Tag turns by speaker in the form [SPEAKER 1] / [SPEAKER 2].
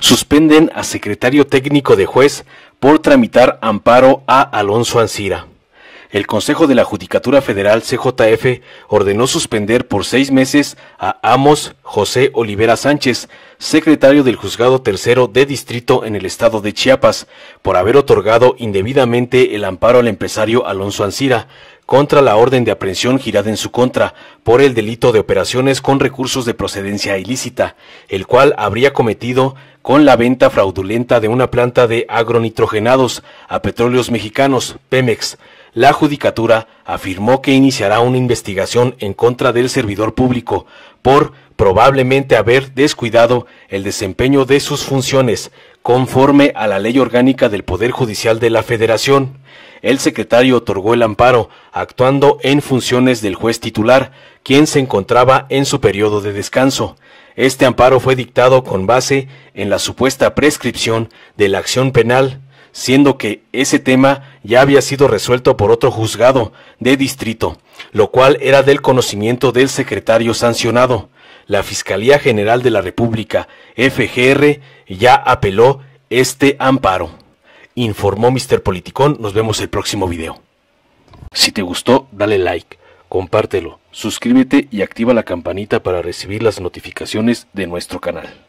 [SPEAKER 1] Suspenden a secretario técnico de juez por tramitar amparo a Alonso Ancira. El Consejo de la Judicatura Federal CJF ordenó suspender por seis meses a Amos José Olivera Sánchez, secretario del Juzgado Tercero de Distrito en el estado de Chiapas, por haber otorgado indebidamente el amparo al empresario Alonso Ancira, contra la orden de aprehensión girada en su contra por el delito de operaciones con recursos de procedencia ilícita, el cual habría cometido con la venta fraudulenta de una planta de agronitrogenados a petróleos mexicanos, Pemex. La judicatura afirmó que iniciará una investigación en contra del servidor público por probablemente haber descuidado el desempeño de sus funciones conforme a la ley orgánica del Poder Judicial de la Federación. El secretario otorgó el amparo actuando en funciones del juez titular, quien se encontraba en su periodo de descanso. Este amparo fue dictado con base en la supuesta prescripción de la acción penal, siendo que ese tema ya había sido resuelto por otro juzgado de distrito, lo cual era del conocimiento del secretario sancionado. La Fiscalía General de la República, FGR, ya apeló este amparo. Informó Mr. Politicón, nos vemos el próximo video. Si te gustó, dale like, compártelo, suscríbete y activa la campanita para recibir las notificaciones de nuestro canal.